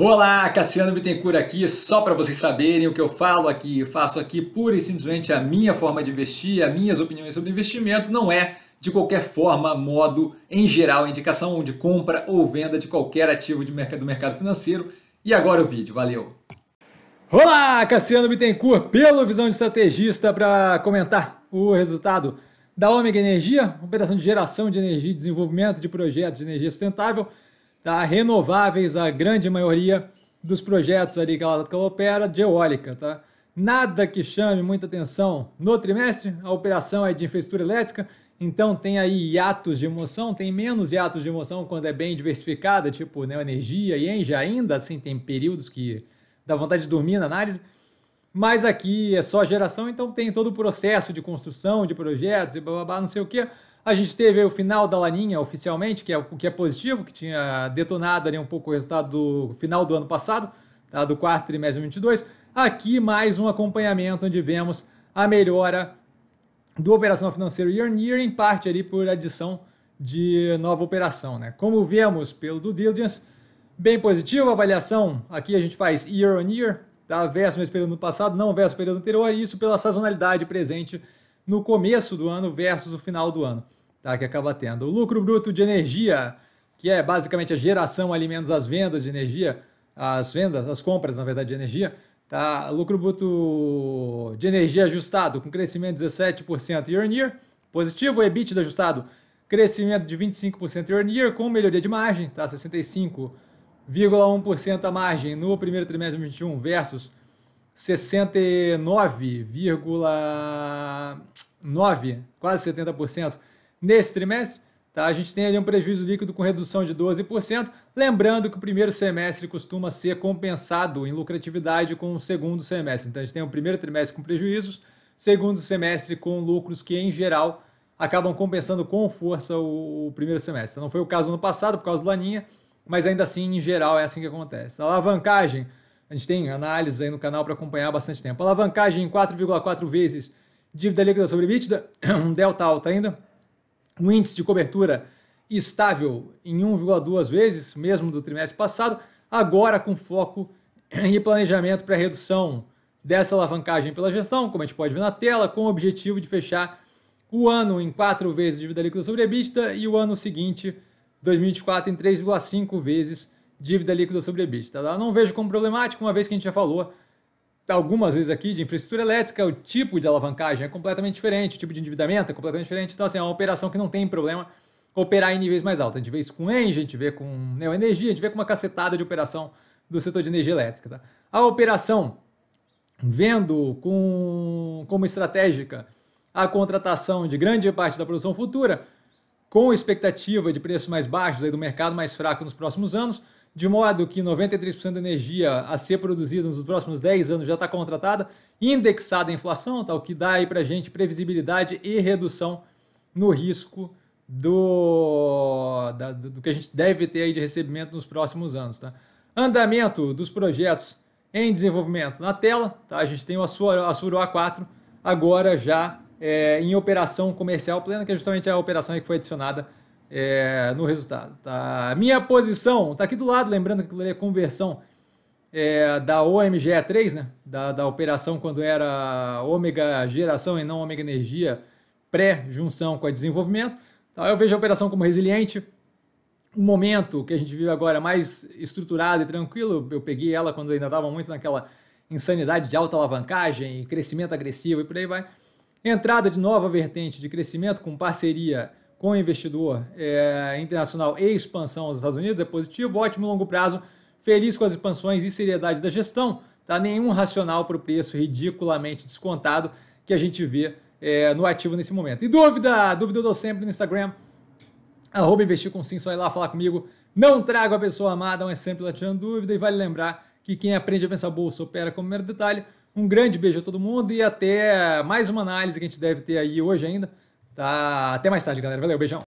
Olá, Cassiano Bittencourt aqui, só para vocês saberem o que eu falo aqui, eu faço aqui pura e simplesmente a minha forma de investir, as minhas opiniões sobre investimento, não é de qualquer forma, modo, em geral, indicação de compra ou venda de qualquer ativo de mercado, do mercado financeiro. E agora o vídeo, valeu! Olá, Cassiano Bittencourt, pelo Visão de Estrategista, para comentar o resultado da Ômega Energia, operação de geração de energia e desenvolvimento de projetos de energia sustentável, tá? renováveis, a grande maioria dos projetos ali que ela, que ela opera de eólica. Tá? Nada que chame muita atenção no trimestre, a operação é de infraestrutura elétrica, então tem aí hiatos de emoção, tem menos hiatos de emoção quando é bem diversificada, tipo neoenergia né, e Engie, ainda assim tem períodos que dá vontade de dormir na análise, mas aqui é só geração, então tem todo o processo de construção de projetos e blá blá blá, não sei o que. A gente teve o final da Laninha oficialmente, que é o que é positivo, que tinha detonado ali um pouco o resultado do final do ano passado, tá? do quarto trimestre 22. Aqui mais um acompanhamento onde vemos a melhora do operação financeiro year on year, em parte ali por adição de nova operação. Né? Como vemos pelo due diligence, bem positivo a avaliação. Aqui a gente faz year on year, tá? versus mês período passado, não versus período anterior, e isso pela sazonalidade presente no começo do ano versus o final do ano tá, que acaba tendo. O lucro bruto de energia, que é basicamente a geração ali menos as vendas de energia, as vendas, as compras, na verdade, de energia, tá? Lucro bruto de energia ajustado com crescimento de 17% year on year, positivo, EBITDA ajustado, crescimento de 25% year on year com melhoria de margem, tá? 65,1% a margem no primeiro trimestre de 2021 versus 69,9, quase 70% nesse trimestre. Tá? A gente tem ali um prejuízo líquido com redução de 12%. Lembrando que o primeiro semestre costuma ser compensado em lucratividade com o segundo semestre. Então a gente tem o primeiro trimestre com prejuízos, segundo semestre com lucros que, em geral, acabam compensando com força o, primeiro semestre. Então, não foi o caso no passado por causa do Laninha, mas ainda assim, em geral, é assim que acontece. A alavancagem, a gente tem análise aí no canal para acompanhar há bastante tempo. A alavancagem em 4,4 vezes dívida líquida sobre EBITDA, um delta alta ainda um índice de cobertura estável em 1,2 vezes, mesmo do trimestre passado, agora com foco em planejamento para redução dessa alavancagem pela gestão, como a gente pode ver na tela, com o objetivo de fechar o ano em 4 vezes dívida líquida sobre EBITDA e o ano seguinte, 2024, em 3,5 vezes dívida líquida sobre EBITDA. Eu tá? não vejo como problemático, uma vez que a gente já falou algumas vezes aqui de infraestrutura elétrica, o tipo de alavancagem é completamente diferente, o tipo de endividamento é completamente diferente. Então, assim, é uma operação que não tem problema operar em níveis mais altos. A gente vê isso com Engie, a gente vê com Neoenergia, a gente vê com uma cacetada de operação do setor de energia elétrica. Tá? A operação vendo com, como estratégica a contratação de grande parte da produção futura, com expectativa de preços mais baixos aí do mercado mais fraco nos próximos anos, de modo que 93% da energia a ser produzida nos próximos 10 anos já está contratada, indexada à inflação, tá? O que dá aí para a gente previsibilidade e redução no risco do, da, do que a gente deve ter aí de recebimento nos próximos anos. Tá? Andamento dos projetos em desenvolvimento na tela, tá? a gente tem o Assuro A4 agora já é, em operação comercial plena, que é justamente a operação que foi adicionada é, no resultado. Tá? A minha posição está aqui do lado, lembrando que aquilo é conversão é, da omg 3 né? da, da operação quando era ômega geração e não ômega energia pré-junção com a desenvolvimento. Tá? Eu vejo a operação como resiliente. Um momento que a gente vive agora mais estruturado e tranquilo, eu peguei ela quando ainda estava muito naquela insanidade de alta alavancagem, crescimento agressivo e por aí vai. Entrada de nova vertente de crescimento com parceria com investidor é, internacional e expansão aos Estados Unidos é positivo, ótimo longo prazo, feliz com as expansões e seriedade da gestão, tá? Nenhum racional para o preço ridiculamente descontado que a gente vê é, no ativo nesse momento. E dúvida, dúvida eu dou sempre no Instagram, arroba investir com sim, só ir lá falar comigo. Não trago a pessoa amada, mas sempre lá tirando dúvida. E vale lembrar que quem aprende a pensar bolsa opera como mero detalhe. Um grande beijo a todo mundo e até mais uma análise que a gente deve ter aí hoje ainda Tá, até mais tarde, galera. Valeu, beijão.